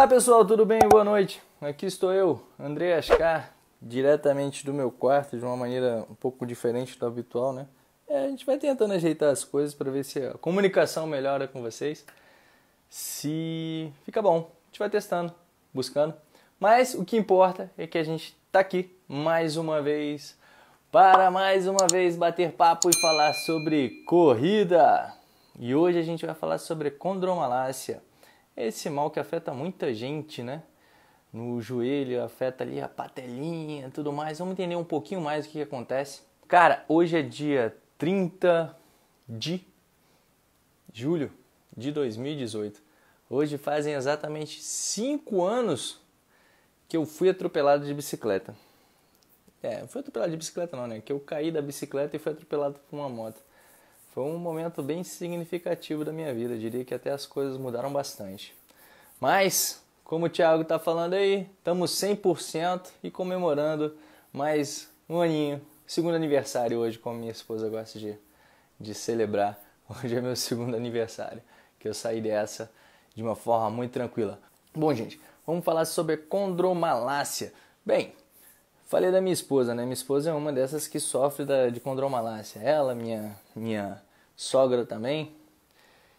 Olá pessoal, tudo bem? Boa noite. Aqui estou eu, André Ascar, diretamente do meu quarto, de uma maneira um pouco diferente do habitual, né? É, a gente vai tentando ajeitar as coisas para ver se a comunicação melhora com vocês. Se fica bom, a gente vai testando, buscando. Mas o que importa é que a gente está aqui mais uma vez para mais uma vez bater papo e falar sobre corrida. E hoje a gente vai falar sobre condromalácia. Esse mal que afeta muita gente, né? No joelho, afeta ali a patelinha tudo mais. Vamos entender um pouquinho mais o que, que acontece. Cara, hoje é dia 30 de julho de 2018. Hoje fazem exatamente 5 anos que eu fui atropelado de bicicleta. É, foi atropelado de bicicleta não, né? Que eu caí da bicicleta e fui atropelado por uma moto. Foi um momento bem significativo da minha vida, diria que até as coisas mudaram bastante. Mas, como o Thiago está falando aí, estamos 100% e comemorando mais um aninho, segundo aniversário hoje, como minha esposa gosta de, de celebrar. Hoje é meu segundo aniversário, que eu saí dessa de uma forma muito tranquila. Bom, gente, vamos falar sobre condromalácia. Bem, Falei da minha esposa, né? Minha esposa é uma dessas que sofre da, de condromalácia. Ela, minha, minha sogra também.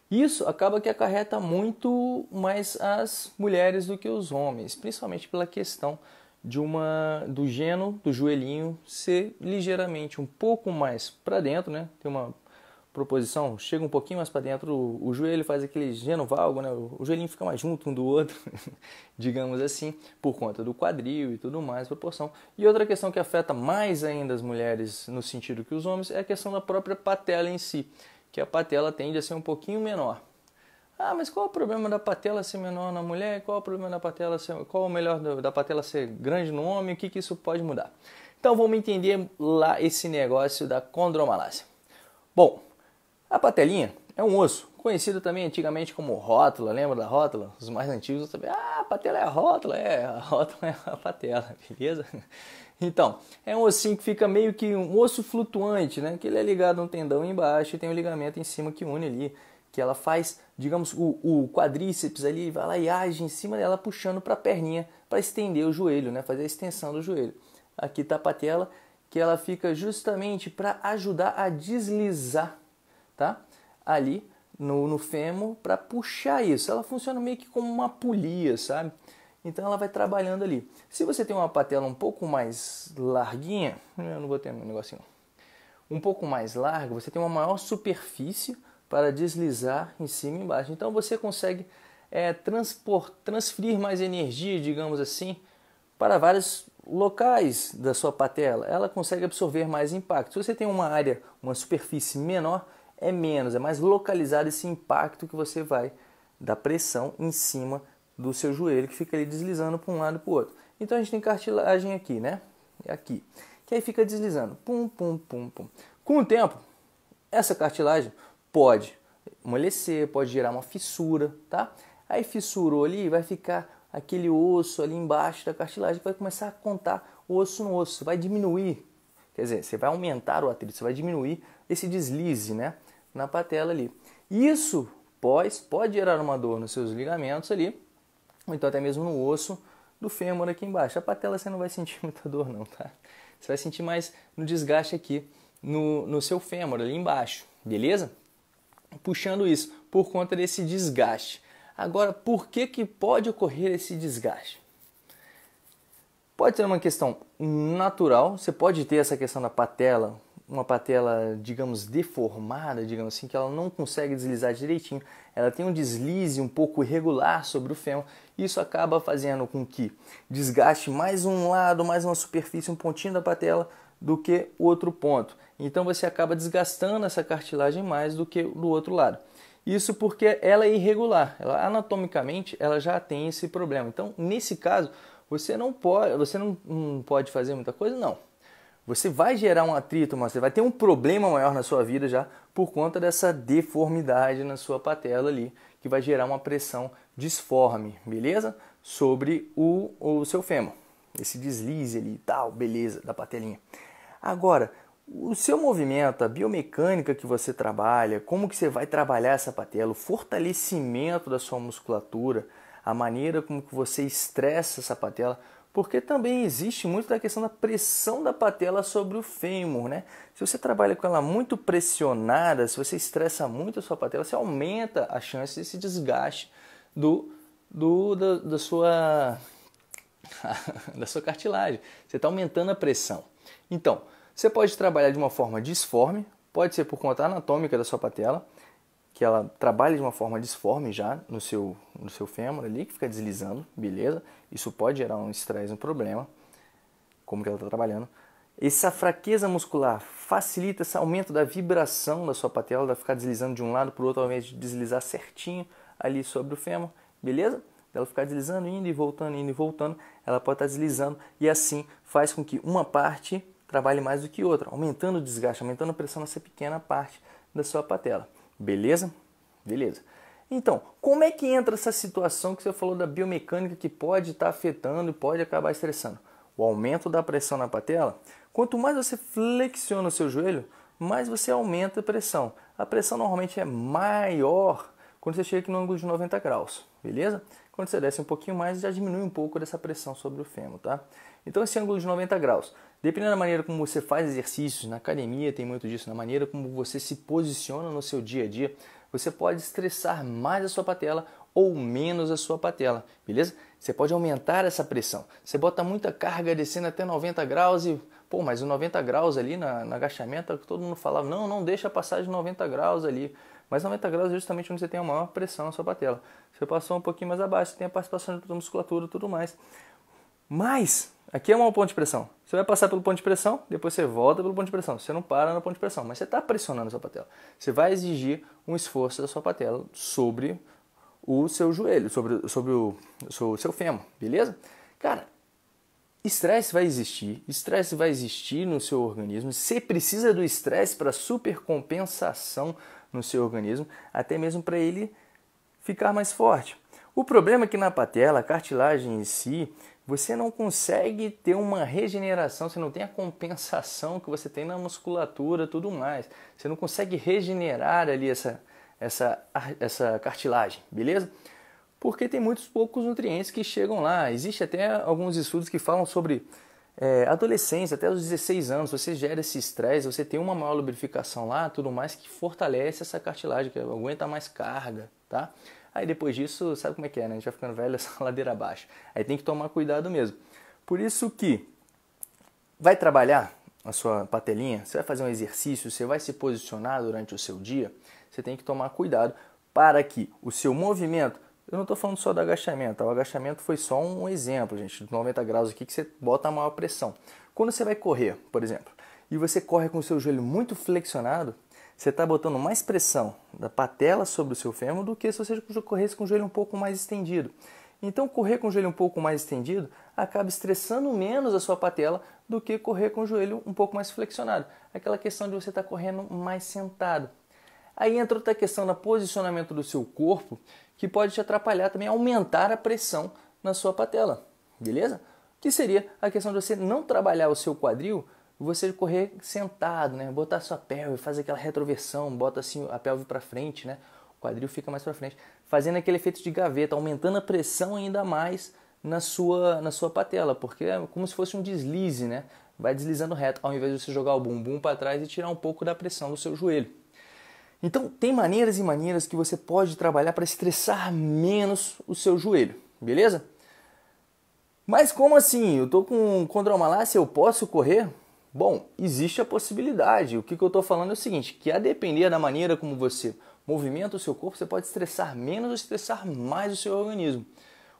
Isso acaba que acarreta muito mais as mulheres do que os homens, principalmente pela questão de uma do gênio, do joelhinho ser ligeiramente um pouco mais para dentro, né? Tem uma proposição, chega um pouquinho mais para dentro, o, joelho faz aquele genovalgo, né? o, o joelhinho fica mais junto um do outro, digamos assim, por conta do quadril e tudo mais, proporção. E outra questão que afeta mais ainda as mulheres no sentido que os homens é a questão da própria patela em si, que a patela tende a ser um pouquinho menor. Ah, mas qual é o problema da patela ser menor na mulher? Qual é o problema da patela ser, qual é o melhor da patela ser grande no homem? O que, que isso pode mudar? Então vamos entender lá esse negócio da condromalácia. Bom, a patelinha é um osso, conhecido também antigamente como rótula, lembra da rótula? Os mais antigos sabem, ah, a patela é a rótula, é, a rótula é a patela, beleza? Então, é um ossinho que fica meio que um osso flutuante, né? Que ele é ligado a um tendão embaixo e tem um ligamento em cima que une ali, que ela faz, digamos, o, o quadríceps ali, vai lá e age em cima dela, puxando para a perninha, para estender o joelho, né? Fazer a extensão do joelho. Aqui está a patela, que ela fica justamente para ajudar a deslizar tá? Ali no, no fêmur para puxar isso. Ela funciona meio que como uma polia, sabe? Então ela vai trabalhando ali. Se você tem uma patela um pouco mais larguinha, eu não vou ter um negocinho. Um pouco mais larga, você tem uma maior superfície para deslizar em cima e embaixo. Então você consegue é, transpor, transferir mais energia, digamos assim, para vários locais da sua patela. Ela consegue absorver mais impacto. Se você tem uma área, uma superfície menor, é menos, é mais localizado esse impacto que você vai da pressão em cima do seu joelho que fica ali deslizando para um lado para o outro. Então a gente tem cartilagem aqui, né? É aqui. Que aí fica deslizando. Pum, pum, pum, pum. Com o tempo, essa cartilagem pode amolecer, pode gerar uma fissura, tá? Aí fissurou ali, vai ficar aquele osso ali embaixo da cartilagem vai começar a contar osso no osso, vai diminuir. Quer dizer, você vai aumentar o atrito, você vai diminuir esse deslize, né? na patela ali. Isso pós pode gerar uma dor nos seus ligamentos ali, ou então até mesmo no osso do fêmur aqui embaixo. A patela você não vai sentir muita dor não, tá? Você vai sentir mais no desgaste aqui no, no seu fêmur ali embaixo, beleza? Puxando isso por conta desse desgaste. Agora, por que, que pode ocorrer esse desgaste? Pode ser uma questão natural, você pode ter essa questão da patela uma patela, digamos, deformada, digamos assim, que ela não consegue deslizar direitinho, ela tem um deslize um pouco irregular sobre o fêmur, isso acaba fazendo com que desgaste mais um lado, mais uma superfície, um pontinho da patela do que o outro ponto. Então você acaba desgastando essa cartilagem mais do que do outro lado. Isso porque ela é irregular, ela, anatomicamente ela já tem esse problema. Então, nesse caso, você não pode, você não, não pode fazer muita coisa, não você vai gerar um atrito, você vai ter um problema maior na sua vida já por conta dessa deformidade na sua patela ali, que vai gerar uma pressão disforme, beleza? Sobre o, o seu fêmur, esse deslize ali e tal, beleza, da patelinha. Agora, o seu movimento, a biomecânica que você trabalha, como que você vai trabalhar essa patela, o fortalecimento da sua musculatura, a maneira como que você estressa essa patela, porque também existe muito da questão da pressão da patela sobre o fêmur, né? Se você trabalha com ela muito pressionada, se você estressa muito a sua patela, você aumenta a chance desse desgaste do, do da, da sua da sua cartilagem. Você está aumentando a pressão. Então, você pode trabalhar de uma forma disforme, pode ser por conta anatômica da sua patela, que ela trabalha de uma forma disforme já no seu, no seu fêmur ali, que fica deslizando, beleza? Isso pode gerar um estresse, um problema, como que ela está trabalhando. Essa fraqueza muscular facilita esse aumento da vibração da sua patela, ela ficar deslizando de um lado para o outro, ao invés de deslizar certinho ali sobre o fêmur, beleza? Ela ficar deslizando, indo e voltando, indo e voltando, ela pode estar tá deslizando e assim faz com que uma parte trabalhe mais do que outra, aumentando o desgaste, aumentando a pressão nessa pequena parte da sua patela. Beleza? Beleza. Então, como é que entra essa situação que você falou da biomecânica que pode estar tá afetando e pode acabar estressando? O aumento da pressão na patela. Quanto mais você flexiona o seu joelho, mais você aumenta a pressão. A pressão normalmente é maior quando você chega aqui no ângulo de 90 graus, beleza? Quando você desce um pouquinho mais, já diminui um pouco dessa pressão sobre o fêmur, tá? Então esse ângulo de 90 graus, dependendo da maneira como você faz exercícios, na academia tem muito disso, na maneira como você se posiciona no seu dia a dia, você pode estressar mais a sua patela ou menos a sua patela, beleza? Você pode aumentar essa pressão. Você bota muita carga descendo até 90 graus e, pô, mas o 90 graus ali na, no agachamento, é todo mundo falava, não, não deixa passar de 90 graus ali. Mas 90 graus é justamente onde você tem a maior pressão na sua patela. Você passou um pouquinho mais abaixo, você tem a participação da musculatura e tudo mais. Mas, aqui é um ponto de pressão. Você vai passar pelo ponto de pressão, depois você volta pelo ponto de pressão. Você não para no ponto de pressão, mas você está pressionando a sua patela. Você vai exigir um esforço da sua patela sobre o seu joelho, sobre, sobre, o, sobre o seu fêmur, beleza? Cara, Estresse vai existir, estresse vai existir no seu organismo. Você precisa do estresse para supercompensação no seu organismo, até mesmo para ele ficar mais forte. O problema é que na patela, a cartilagem em si, você não consegue ter uma regeneração, você não tem a compensação que você tem na musculatura, tudo mais. Você não consegue regenerar ali essa, essa, essa cartilagem, beleza? Porque tem muitos poucos nutrientes que chegam lá. Existe até alguns estudos que falam sobre é, adolescência, até os 16 anos, você gera esse estresse, você tem uma maior lubrificação lá, tudo mais, que fortalece essa cartilagem, que aguenta mais carga, tá? Aí depois disso, sabe como é que é, né? A gente vai ficando velho, essa ladeira abaixo. Aí tem que tomar cuidado mesmo. Por isso que vai trabalhar a sua patelinha, você vai fazer um exercício, você vai se posicionar durante o seu dia, você tem que tomar cuidado para que o seu movimento eu não estou falando só do agachamento, o agachamento foi só um exemplo, gente, de 90 graus aqui que você bota a maior pressão. Quando você vai correr, por exemplo, e você corre com o seu joelho muito flexionado, você está botando mais pressão da patela sobre o seu fêmur do que se você corresse com o joelho um pouco mais estendido. Então, correr com o joelho um pouco mais estendido acaba estressando menos a sua patela do que correr com o joelho um pouco mais flexionado. Aquela questão de você estar tá correndo mais sentado. Aí entra outra questão no posicionamento do seu corpo, que pode te atrapalhar também, aumentar a pressão na sua patela, beleza? Que seria a questão de você não trabalhar o seu quadril, você correr sentado, né? Botar sua pelve, fazer aquela retroversão, bota assim a pelve para frente, né? O quadril fica mais para frente, fazendo aquele efeito de gaveta, aumentando a pressão ainda mais na sua na sua patela, porque é como se fosse um deslize, né? Vai deslizando reto, ao invés de você jogar o bumbum para trás e tirar um pouco da pressão do seu joelho. Então, tem maneiras e maneiras que você pode trabalhar para estressar menos o seu joelho, beleza? Mas como assim? Eu tô com condromalácia, eu posso correr? Bom, existe a possibilidade. O que, que eu estou falando é o seguinte, que a depender da maneira como você movimenta o seu corpo, você pode estressar menos ou estressar mais o seu organismo.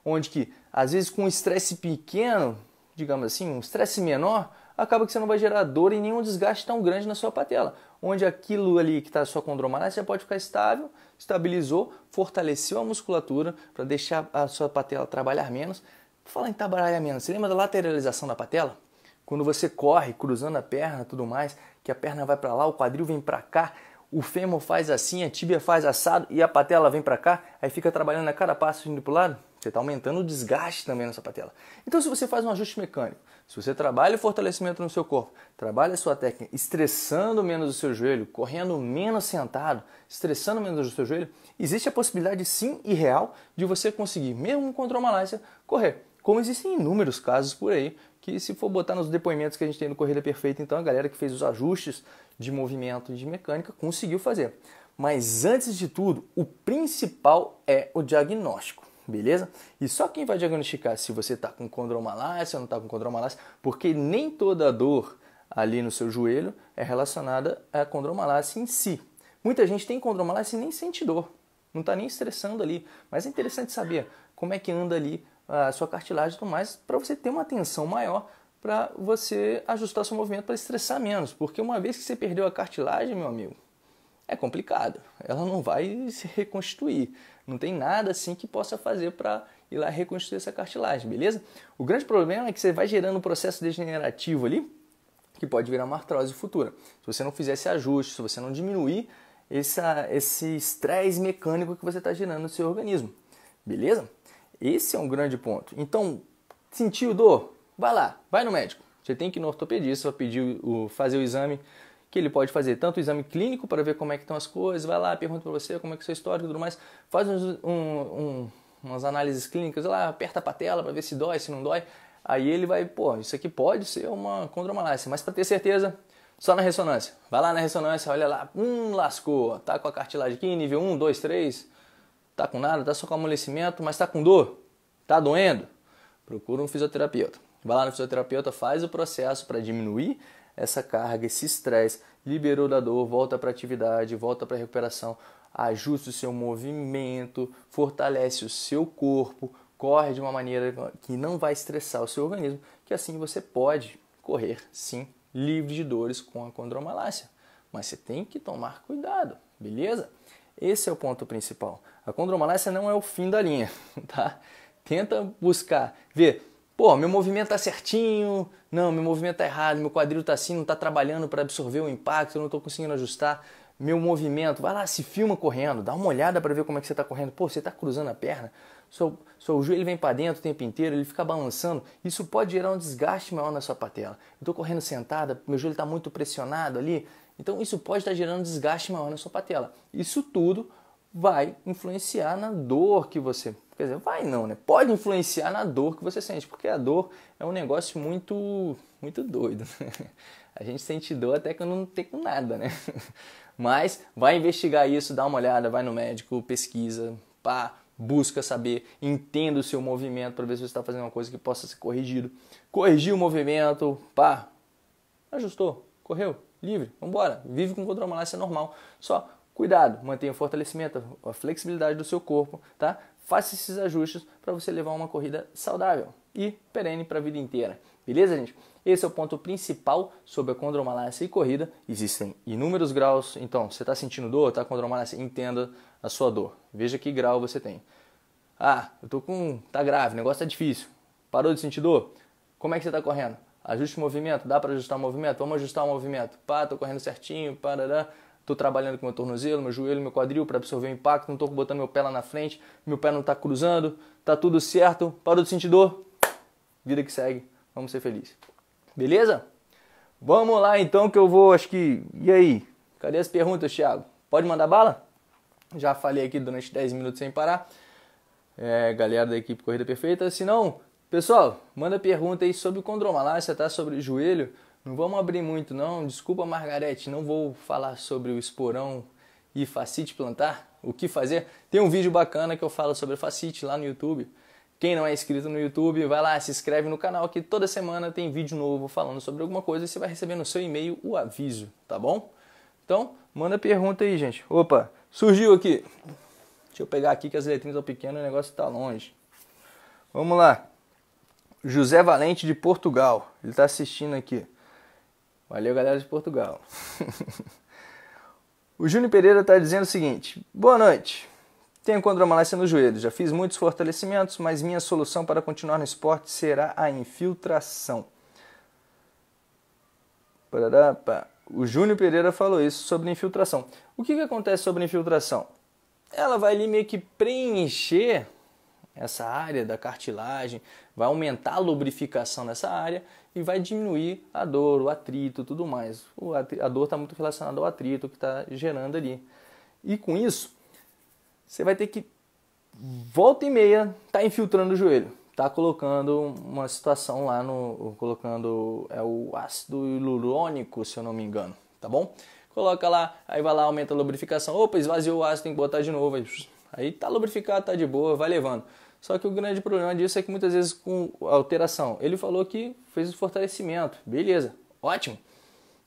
Onde que, às vezes, com um estresse pequeno, digamos assim, um estresse menor, acaba que você não vai gerar dor e nenhum desgaste tão grande na sua patela. Onde aquilo ali que está sua condromalácia pode ficar estável, estabilizou, fortaleceu a musculatura para deixar a sua patela trabalhar menos. Fala em trabalhar menos, você lembra da lateralização da patela? Quando você corre, cruzando a perna, tudo mais, que a perna vai para lá, o quadril vem para cá, o fêmur faz assim, a tíbia faz assado e a patela vem para cá, aí fica trabalhando a cada passo indo para o lado? Você está aumentando o desgaste também na sua patela. Então, se você faz um ajuste mecânico, se você trabalha o fortalecimento no seu corpo, trabalha a sua técnica estressando menos o seu joelho, correndo menos sentado, estressando menos o seu joelho, existe a possibilidade sim e real de você conseguir, mesmo contra uma malásia, correr. Como existem inúmeros casos por aí, que se for botar nos depoimentos que a gente tem no Corrida Perfeita, então a galera que fez os ajustes de movimento e de mecânica conseguiu fazer. Mas antes de tudo, o principal é o diagnóstico beleza? E só quem vai diagnosticar se você está com condromalácia ou não está com condromalácia, porque nem toda dor ali no seu joelho é relacionada à condromalácia em si. Muita gente tem condromalácia e nem sente dor, não está nem estressando ali, mas é interessante saber como é que anda ali a sua cartilagem e tudo mais, para você ter uma atenção maior para você ajustar seu movimento para estressar menos, porque uma vez que você perdeu a cartilagem, meu amigo, é complicado. Ela não vai se reconstituir. Não tem nada assim que possa fazer para ir lá reconstruir essa cartilagem, beleza? O grande problema é que você vai gerando um processo degenerativo ali que pode virar uma artrose futura. Se você não fizer esse ajuste, se você não diminuir essa, esse estresse mecânico que você está gerando no seu organismo, beleza? Esse é um grande ponto. Então, sentiu dor? Vai lá, vai no médico. Você tem que ir no ortopedista, pedir o, fazer o exame que ele pode fazer tanto o exame clínico para ver como é que estão as coisas, vai lá, pergunta para você como é que é o seu histórico e tudo mais, faz um, um, umas análises clínicas, lá, aperta a patela para ver se dói, se não dói, aí ele vai, pô, isso aqui pode ser uma condromalácia, mas para ter certeza, só na ressonância. Vai lá na ressonância, olha lá, hum, lascou, tá com a cartilagem aqui, nível 1, 2, 3, tá com nada, tá só com amolecimento, mas tá com dor, tá doendo, procura um fisioterapeuta. Vai lá no fisioterapeuta, faz o processo para diminuir essa carga, esse estresse, liberou da dor, volta para a atividade, volta para a recuperação, ajusta o seu movimento, fortalece o seu corpo, corre de uma maneira que não vai estressar o seu organismo, que assim você pode correr sim livre de dores com a condromalácia. Mas você tem que tomar cuidado, beleza? Esse é o ponto principal. A condromalácia não é o fim da linha, tá? Tenta buscar, ver pô, meu movimento tá certinho, não, meu movimento tá errado, meu quadril tá assim, não tá trabalhando para absorver o impacto, eu não tô conseguindo ajustar meu movimento. Vai lá, se filma correndo, dá uma olhada para ver como é que você tá correndo. Pô, você tá cruzando a perna, seu, seu joelho vem para dentro o tempo inteiro, ele fica balançando. Isso pode gerar um desgaste maior na sua patela. Eu tô correndo sentada, meu joelho tá muito pressionado ali, então isso pode estar tá gerando desgaste maior na sua patela. Isso tudo vai influenciar na dor que você. Quer dizer, vai não, né? Pode influenciar na dor que você sente, porque a dor é um negócio muito, muito doido. Né? A gente sente dor até que eu não tenho nada, né? Mas vai investigar isso, dá uma olhada, vai no médico, pesquisa, pá, busca saber, entenda o seu movimento para ver se você está fazendo uma coisa que possa ser corrigido. Corrigir o movimento, pá, ajustou, correu, livre, vambora, vive com é normal. Só Cuidado, mantenha o fortalecimento, a flexibilidade do seu corpo, tá? Faça esses ajustes para você levar uma corrida saudável e perene para a vida inteira. Beleza, gente? Esse é o ponto principal sobre a condromalácia e corrida. Existem inúmeros graus, então você está sentindo dor, está condromalácia, entenda a sua dor. Veja que grau você tem. Ah, eu tô com. tá grave, o negócio tá difícil. Parou de sentir dor? Como é que você está correndo? Ajuste o movimento, dá para ajustar o movimento? Vamos ajustar o movimento. Pá, tô correndo certinho, parará estou trabalhando com meu tornozelo, meu joelho, meu quadril para absorver o impacto, não estou botando meu pé lá na frente, meu pé não está cruzando, tá tudo certo, parou de sentir dor, vida que segue, vamos ser felizes. Beleza? Vamos lá então que eu vou, acho que. E aí? Cadê as perguntas, Thiago? Pode mandar bala? Já falei aqui durante 10 minutos sem parar. É, galera da equipe Corrida Perfeita. Se não, pessoal, manda pergunta aí sobre condromalácia, tá? Sobre joelho não vamos abrir muito não, desculpa Margarete, não vou falar sobre o esporão e facite plantar, o que fazer. Tem um vídeo bacana que eu falo sobre facite lá no YouTube. Quem não é inscrito no YouTube, vai lá, se inscreve no canal que toda semana tem vídeo novo falando sobre alguma coisa e você vai receber no seu e-mail o aviso, tá bom? Então, manda pergunta aí, gente. Opa, surgiu aqui. Deixa eu pegar aqui que as letrinhas são pequenas e o negócio está longe. Vamos lá. José Valente de Portugal, ele está assistindo aqui. Valeu, galera de Portugal. o Júnior Pereira está dizendo o seguinte: Boa noite. Tenho condromalácia no joelho. Já fiz muitos fortalecimentos, mas minha solução para continuar no esporte será a infiltração. O Júnior Pereira falou isso sobre infiltração. O que, que acontece sobre infiltração? Ela vai ali meio que preencher essa área da cartilagem, vai aumentar a lubrificação nessa área e vai diminuir a dor, o atrito, tudo mais. Atrito, a dor está muito relacionada ao atrito que está gerando ali. E com isso, você vai ter que volta e meia tá infiltrando o joelho, tá colocando uma situação lá no colocando é o ácido hialurônico, se eu não me engano, tá bom? Coloca lá, aí vai lá, aumenta a lubrificação. Opa, esvaziou o ácido, tem que botar de novo. Aí, aí tá lubrificado, tá de boa, vai levando. Só que o grande problema disso é que muitas vezes com alteração, ele falou que fez o fortalecimento, beleza, ótimo.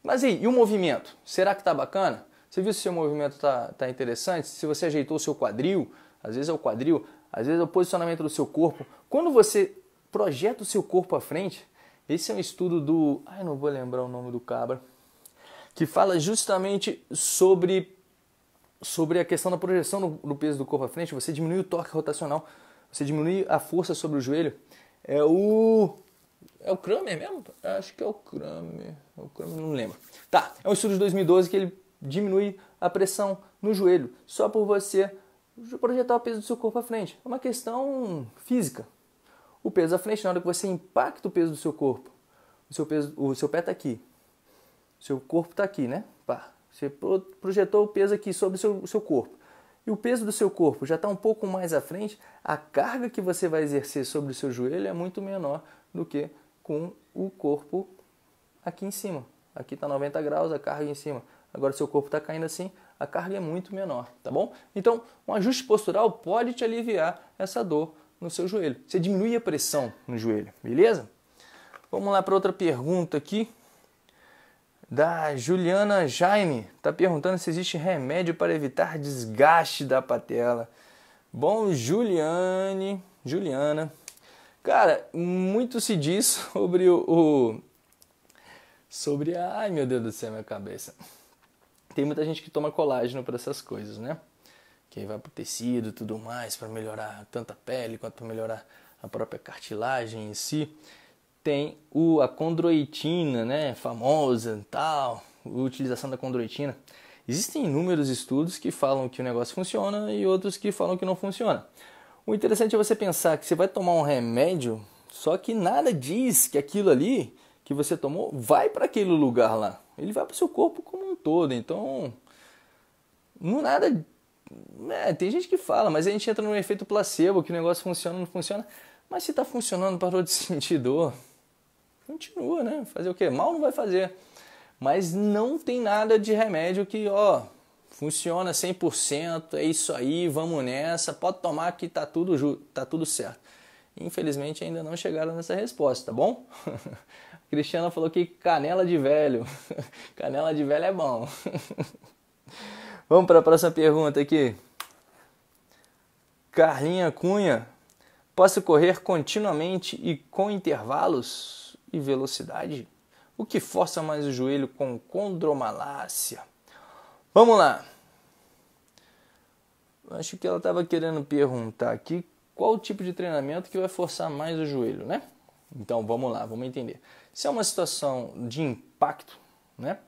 Mas e, e o movimento? Será que está bacana? Você viu se o seu movimento está tá interessante? Se você ajeitou o seu quadril, às vezes é o quadril, às vezes é o posicionamento do seu corpo. Quando você projeta o seu corpo à frente, esse é um estudo do. Ai, não vou lembrar o nome do cabra. Que fala justamente sobre, sobre a questão da projeção do peso do corpo à frente. Você diminui o torque rotacional você diminui a força sobre o joelho. É o. É o Kramer mesmo? Acho que é o Kramer. É o Kramer não lembro. Tá, é um estudo de 2012 que ele diminui a pressão no joelho só por você projetar o peso do seu corpo à frente. É uma questão física. O peso à frente, na hora que você impacta o peso do seu corpo, o seu, peso, o seu pé está aqui, o seu corpo está aqui, né? Pá. Você projetou o peso aqui sobre o seu, o seu corpo e o peso do seu corpo já está um pouco mais à frente, a carga que você vai exercer sobre o seu joelho é muito menor do que com o corpo aqui em cima. Aqui está 90 graus, a carga é em cima. Agora seu corpo está caindo assim, a carga é muito menor, tá bom? Então, um ajuste postural pode te aliviar essa dor no seu joelho. Você diminui a pressão no joelho, beleza? Vamos lá para outra pergunta aqui da Juliana Jaime. Está perguntando se existe remédio para evitar desgaste da patela. Bom, Juliane, Juliana. Cara, muito se diz sobre o, o. Sobre. Ai, meu Deus do céu, minha cabeça. Tem muita gente que toma colágeno para essas coisas, né? Que vai para o tecido e tudo mais, para melhorar tanto a pele quanto para melhorar a própria cartilagem em si tem o, a condroitina, né, famosa tal, a utilização da condroitina. Existem inúmeros estudos que falam que o negócio funciona e outros que falam que não funciona. O interessante é você pensar que você vai tomar um remédio, só que nada diz que aquilo ali que você tomou vai para aquele lugar lá. Ele vai para o seu corpo como um todo. Então, não nada. É, tem gente que fala, mas a gente entra no efeito placebo, que o negócio funciona, não funciona. Mas se está funcionando, parou de sentir dor. Continua, né? Fazer o quê? Mal não vai fazer. Mas não tem nada de remédio que, ó, funciona 100%, é isso aí, vamos nessa, pode tomar que tá tudo, tá tudo certo. Infelizmente ainda não chegaram nessa resposta, tá bom? A Cristiana falou que canela de velho. Canela de velho é bom. Vamos para a próxima pergunta aqui. Carlinha Cunha, posso correr continuamente e com intervalos? e velocidade, o que força mais o joelho com condromalácia. Vamos lá! Acho que ela estava querendo perguntar aqui qual o tipo de treinamento que vai forçar mais o joelho, né? Então vamos lá, vamos entender. Se é uma situação de impacto, né?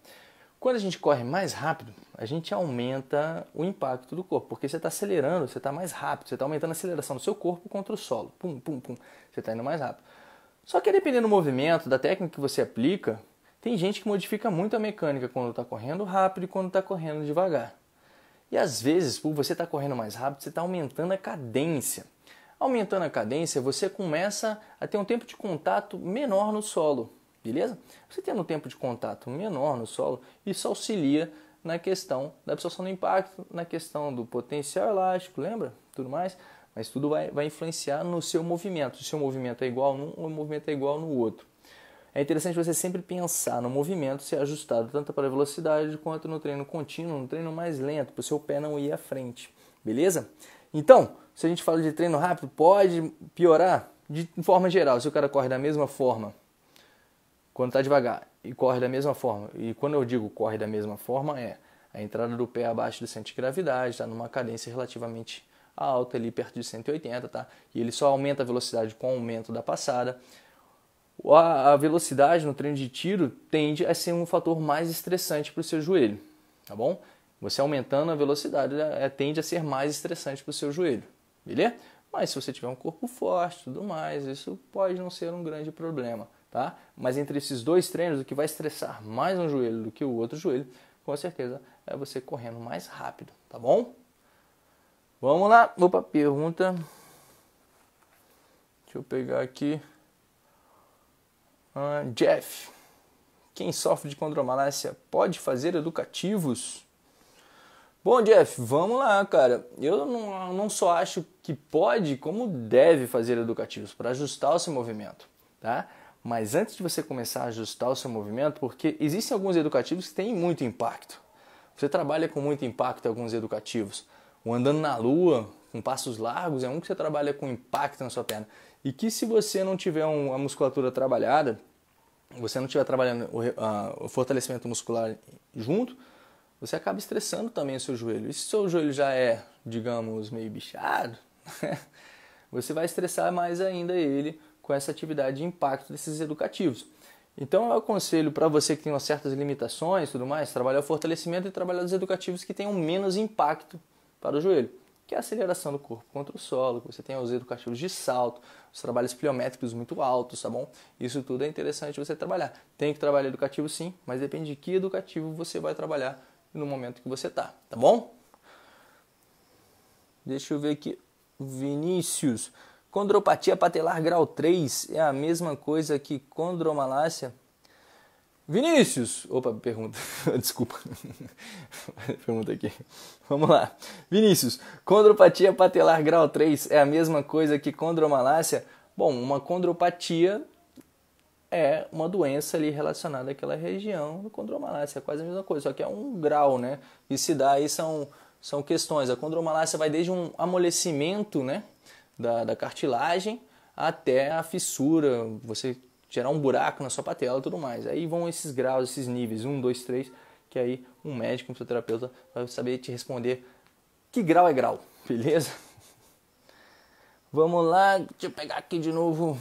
Quando a gente corre mais rápido, a gente aumenta o impacto do corpo, porque você está acelerando, você está mais rápido, você está aumentando a aceleração do seu corpo contra o solo. Pum, pum, pum. Você está indo mais rápido. Só que dependendo do movimento, da técnica que você aplica, tem gente que modifica muito a mecânica quando está correndo rápido e quando está correndo devagar. E às vezes, por você estar tá correndo mais rápido, você está aumentando a cadência. Aumentando a cadência, você começa a ter um tempo de contato menor no solo, beleza? Você tendo um tempo de contato menor no solo, isso auxilia na questão da absorção do impacto, na questão do potencial elástico, lembra? Tudo mais. Mas tudo vai, vai influenciar no seu movimento. Se o seu movimento é igual num, o movimento é igual no outro. É interessante você sempre pensar no movimento ser ajustado tanto para a velocidade quanto no treino contínuo, no treino mais lento, para o seu pé não ir à frente. Beleza? Então, se a gente fala de treino rápido, pode piorar de forma geral. Se o cara corre da mesma forma quando está devagar e corre da mesma forma. E quando eu digo corre da mesma forma, é a entrada do pé abaixo do centro de gravidade, está numa cadência relativamente a alta ali perto de 180, tá? E ele só aumenta a velocidade com o aumento da passada. A velocidade no treino de tiro tende a ser um fator mais estressante para o seu joelho, tá bom? Você aumentando a velocidade tende a ser mais estressante para o seu joelho, beleza? Mas se você tiver um corpo forte tudo mais, isso pode não ser um grande problema, tá? Mas entre esses dois treinos, o que vai estressar mais um joelho do que o outro joelho, com certeza é você correndo mais rápido, tá bom? Vamos lá. Opa, pergunta. Deixa eu pegar aqui. Ah, Jeff. Quem sofre de condromalácia pode fazer educativos? Bom, Jeff, vamos lá, cara. Eu não, não só acho que pode, como deve fazer educativos para ajustar o seu movimento, tá? Mas antes de você começar a ajustar o seu movimento, porque existem alguns educativos que têm muito impacto. Você trabalha com muito impacto em alguns educativos. O andando na lua, com passos largos, é um que você trabalha com impacto na sua perna. E que se você não tiver uma musculatura trabalhada, você não estiver trabalhando o, fortalecimento muscular junto, você acaba estressando também o seu joelho. E se o seu joelho já é, digamos, meio bichado, você vai estressar mais ainda ele com essa atividade de impacto desses educativos. Então eu aconselho para você que tem certas limitações e tudo mais, trabalhar o fortalecimento e trabalhar os educativos que tenham menos impacto para o joelho, que é a aceleração do corpo contra o solo, que você tem a usar educativos de salto, os trabalhos pliométricos muito altos, tá bom? Isso tudo é interessante você trabalhar. Tem que trabalhar educativo sim, mas depende de que educativo você vai trabalhar no momento que você tá, tá bom? Deixa eu ver aqui. Vinícius. Condropatia patelar grau 3 é a mesma coisa que condromalácia? Vinícius! Opa, pergunta. Desculpa. pergunta aqui. Vamos lá. Vinícius, condropatia patelar grau 3 é a mesma coisa que condromalácia? Bom, uma condropatia é uma doença ali relacionada àquela região. do Condromalácia é quase a mesma coisa, só que é um grau, né? E se dá aí são, são questões. A condromalácia vai desde um amolecimento, né? Da, da cartilagem até a fissura, você gerar um buraco na sua patela e tudo mais. Aí vão esses graus, esses níveis, 1, 2, 3, que aí um médico, um fisioterapeuta vai saber te responder que grau é grau, beleza? Vamos lá, deixa eu pegar aqui de novo.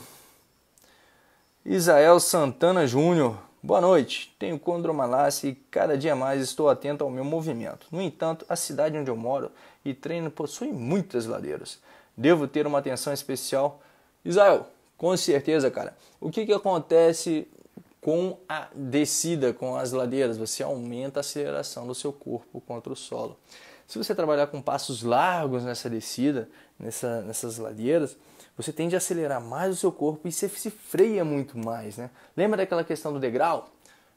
Israel Santana Júnior. Boa noite. Tenho condromalácia e cada dia mais estou atento ao meu movimento. No entanto, a cidade onde eu moro e treino possui muitas ladeiras. Devo ter uma atenção especial. Israel, com certeza, cara. O que, que acontece com a descida, com as ladeiras? Você aumenta a aceleração do seu corpo contra o solo. Se você trabalhar com passos largos nessa descida, nessa, nessas ladeiras, você tende a acelerar mais o seu corpo e você se freia muito mais, né? Lembra daquela questão do degrau?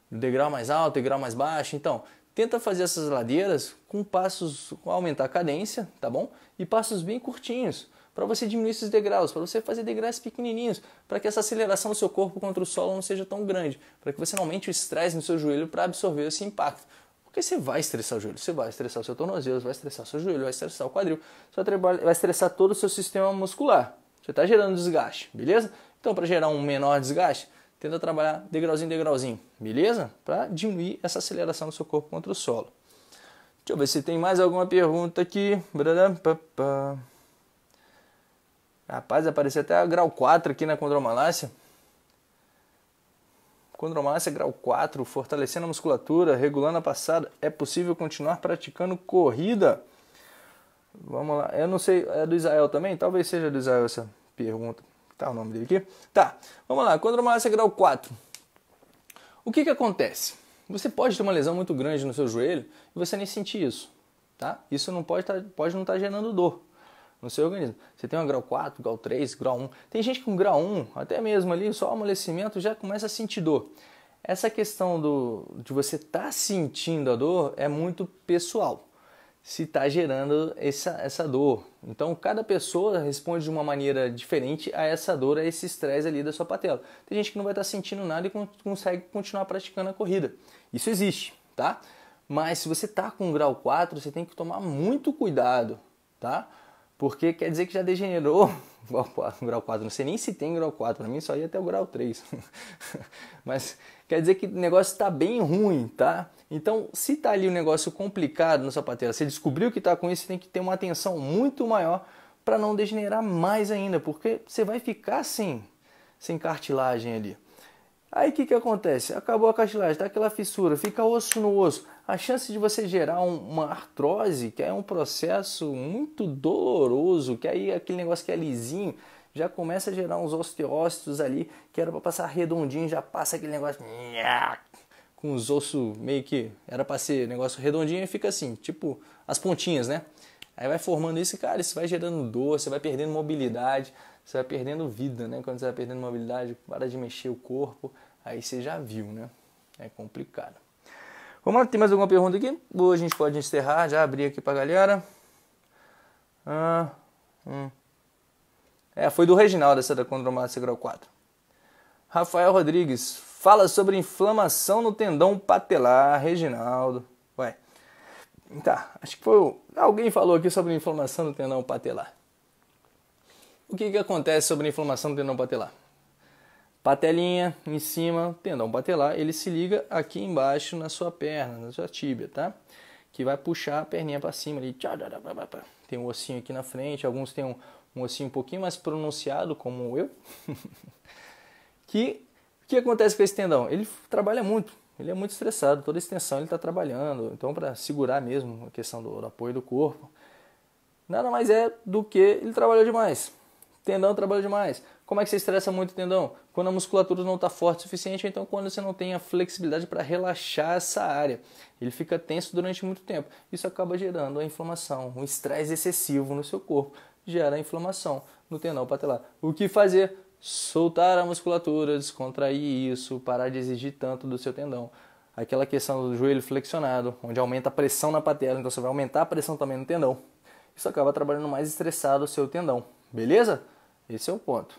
Do degrau mais alto, degrau mais baixo? Então, tenta fazer essas ladeiras com passos, com aumentar a cadência, tá bom? E passos bem curtinhos para você diminuir esses degraus, para você fazer degraus pequenininhos, para que essa aceleração do seu corpo contra o solo não seja tão grande, para que você não aumente o estresse no seu joelho para absorver esse impacto. Porque você vai estressar o joelho, você vai estressar o seu tornozelo, vai estressar o seu joelho, vai estressar o quadril, vai estressar todo o seu sistema muscular. Você está gerando desgaste, beleza? Então, para gerar um menor desgaste, tenta trabalhar degrauzinho, degrauzinho, beleza? Para diminuir essa aceleração do seu corpo contra o solo. Deixa eu ver se tem mais alguma pergunta aqui. pá, pá. Rapaz, apareceu até grau 4 aqui na condromalácia. Condromalácia grau 4, fortalecendo a musculatura, regulando a passada. É possível continuar praticando corrida? Vamos lá. Eu não sei, é do Israel também? Talvez seja do Israel essa pergunta. Tá o nome dele aqui? Tá, vamos lá. Condromalácia grau 4. O que que acontece? Você pode ter uma lesão muito grande no seu joelho e você nem sentir isso, tá? Isso não pode, tá, pode não estar tá gerando dor no seu organismo. Você tem um grau 4, grau 3, grau 1. Tem gente com grau 1, até mesmo ali, só amolecimento, já começa a sentir dor. Essa questão do, de você estar tá sentindo a dor é muito pessoal, se está gerando essa, essa dor. Então, cada pessoa responde de uma maneira diferente a essa dor, a esse estresse ali da sua patela. Tem gente que não vai estar tá sentindo nada e consegue continuar praticando a corrida. Isso existe, tá? Mas se você está com grau 4, você tem que tomar muito cuidado, tá? Porque quer dizer que já degenerou grau 4, grau 4. Não sei nem se tem grau 4, para mim só ia até o grau 3. Mas quer dizer que o negócio está bem ruim, tá? Então, se está ali um negócio complicado na sua patela, você descobriu que está com isso, você tem que ter uma atenção muito maior para não degenerar mais ainda, porque você vai ficar sem, sem cartilagem ali. Aí o que, que acontece? Acabou a cartilagem, dá aquela fissura, fica osso no osso. A chance de você gerar um, uma artrose, que é um processo muito doloroso, que aí aquele negócio que é lisinho, já começa a gerar uns osteócitos ali, que era para passar redondinho, já passa aquele negócio com os ossos meio que era para ser negócio redondinho e fica assim, tipo as pontinhas, né? Aí vai formando isso, cara, isso vai gerando dor, você vai perdendo mobilidade, você vai perdendo vida, né? Quando você vai perdendo mobilidade, para de mexer o corpo, aí você já viu, né? É complicado. Vamos lá, tem mais alguma pergunta aqui? Boa, a gente pode encerrar, já abri aqui pra galera. Ah, hum. É, foi do Reginaldo essa da condromalácia grau 4. Rafael Rodrigues, fala sobre inflamação no tendão patelar, Reginaldo. Ué, tá, acho que foi, alguém falou aqui sobre inflamação no tendão patelar. O que, que acontece sobre a inflamação do tendão patelar? Patelinha em cima, tendão patelar, ele se liga aqui embaixo na sua perna, na sua tíbia, tá? Que vai puxar a perninha para cima ali. Tem um ossinho aqui na frente, alguns têm um, um ossinho um pouquinho mais pronunciado, como eu. que o que acontece com esse tendão? Ele trabalha muito, ele é muito estressado, toda a extensão ele está trabalhando. Então, para segurar mesmo a questão do, do apoio do corpo, nada mais é do que ele trabalhou demais. Tendão trabalha demais. Como é que você estressa muito o tendão? Quando a musculatura não está forte o suficiente, ou então quando você não tem a flexibilidade para relaxar essa área. Ele fica tenso durante muito tempo. Isso acaba gerando a inflamação, um estresse excessivo no seu corpo. Gera a inflamação no tendão patelar. O que fazer? Soltar a musculatura, descontrair isso, parar de exigir tanto do seu tendão aquela questão do joelho flexionado, onde aumenta a pressão na patela, então você vai aumentar a pressão também no tendão. Isso acaba trabalhando mais estressado o seu tendão. Beleza? Esse é o ponto.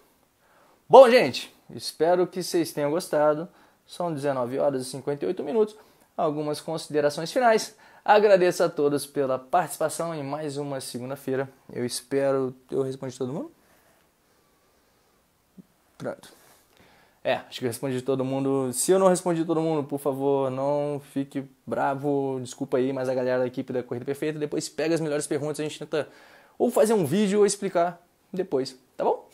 Bom, gente, espero que vocês tenham gostado. São 19 horas e 58 minutos. Algumas considerações finais. Agradeço a todos pela participação em mais uma segunda-feira. Eu espero. Eu respondi todo mundo? Pronto. É, acho que eu respondi todo mundo. Se eu não respondi todo mundo, por favor, não fique bravo. Desculpa aí, mas a galera da equipe da Corrida Perfeita depois pega as melhores perguntas. A gente tenta ou fazer um vídeo ou explicar depois, tá bom?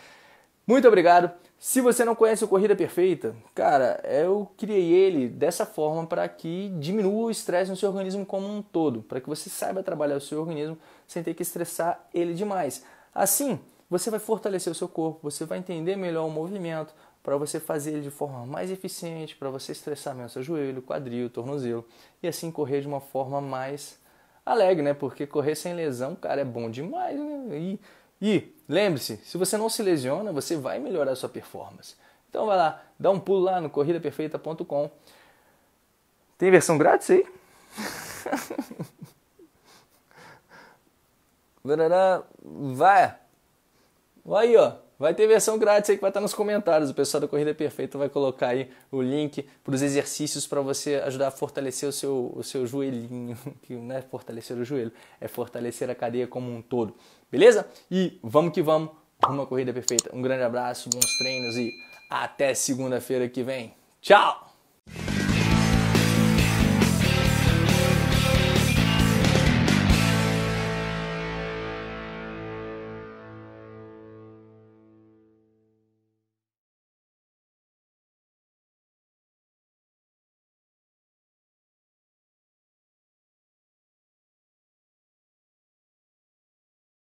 Muito obrigado. Se você não conhece o Corrida Perfeita, cara, eu criei ele dessa forma para que diminua o estresse no seu organismo como um todo, para que você saiba trabalhar o seu organismo sem ter que estressar ele demais. Assim, você vai fortalecer o seu corpo, você vai entender melhor o movimento para você fazer ele de forma mais eficiente, para você estressar menos seu joelho, quadril, tornozelo e assim correr de uma forma mais alegre, né? Porque correr sem lesão, cara, é bom demais, né? E e lembre-se, se você não se lesiona, você vai melhorar a sua performance. Então vai lá, dá um pulo lá no corridaperfeita.com. Tem versão grátis aí? Vai! Aí, ó. Vai ter versão grátis aí que vai estar nos comentários. O pessoal da Corrida é Perfeita vai colocar aí o link para os exercícios para você ajudar a fortalecer o seu, o seu joelhinho. Que não é fortalecer o joelho, é fortalecer a cadeia como um todo. Beleza? E vamos que vamos. Uma corrida perfeita. Um grande abraço, bons treinos e até segunda-feira que vem. Tchau!